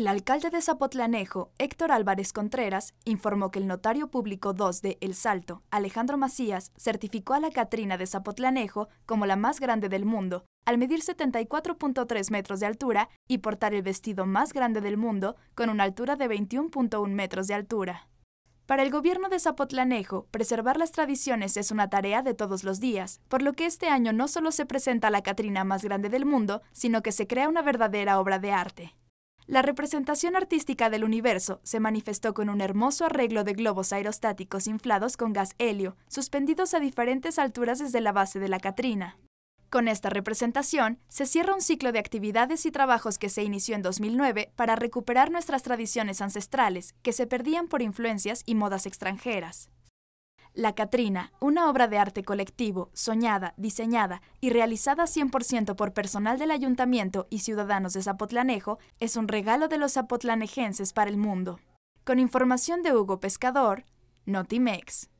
El alcalde de Zapotlanejo, Héctor Álvarez Contreras, informó que el notario público 2 de El Salto, Alejandro Macías, certificó a la Catrina de Zapotlanejo como la más grande del mundo, al medir 74.3 metros de altura y portar el vestido más grande del mundo con una altura de 21.1 metros de altura. Para el gobierno de Zapotlanejo, preservar las tradiciones es una tarea de todos los días, por lo que este año no solo se presenta la Catrina más grande del mundo, sino que se crea una verdadera obra de arte. La representación artística del universo se manifestó con un hermoso arreglo de globos aerostáticos inflados con gas helio, suspendidos a diferentes alturas desde la base de la Catrina. Con esta representación, se cierra un ciclo de actividades y trabajos que se inició en 2009 para recuperar nuestras tradiciones ancestrales, que se perdían por influencias y modas extranjeras. La Catrina, una obra de arte colectivo, soñada, diseñada y realizada 100% por personal del ayuntamiento y ciudadanos de Zapotlanejo, es un regalo de los zapotlanejenses para el mundo. Con información de Hugo Pescador, Notimex.